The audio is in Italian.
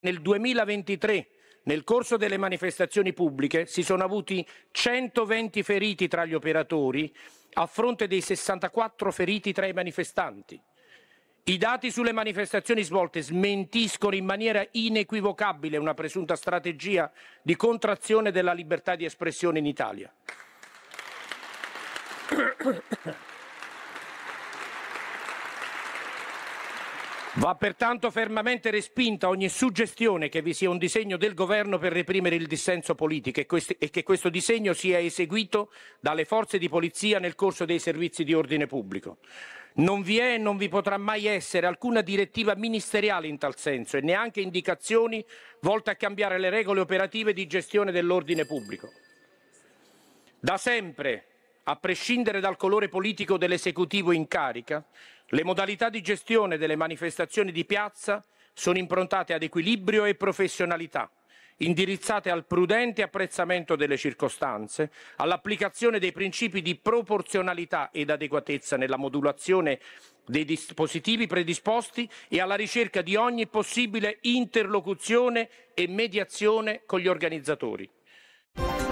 Nel 2023, nel corso delle manifestazioni pubbliche, si sono avuti 120 feriti tra gli operatori a fronte dei 64 feriti tra i manifestanti. I dati sulle manifestazioni svolte smentiscono in maniera inequivocabile una presunta strategia di contrazione della libertà di espressione in Italia. Va pertanto fermamente respinta ogni suggestione che vi sia un disegno del governo per reprimere il dissenso politico e, che questo disegno sia eseguito dalle forze di polizia nel corso dei servizi di ordine pubblico. Non vi è e non vi potrà mai essere alcuna direttiva ministeriale in tal senso e neanche indicazioni volte a cambiare le regole operative di gestione dell'ordine pubblico. Da sempre, a prescindere dal colore politico dell'esecutivo in carica, le modalità di gestione delle manifestazioni di piazza sono improntate ad equilibrio e professionalità, indirizzate al prudente apprezzamento delle circostanze, all'applicazione dei principi di proporzionalità ed adeguatezza nella modulazione dei dispositivi predisposti e alla ricerca di ogni possibile interlocuzione e mediazione con gli organizzatori.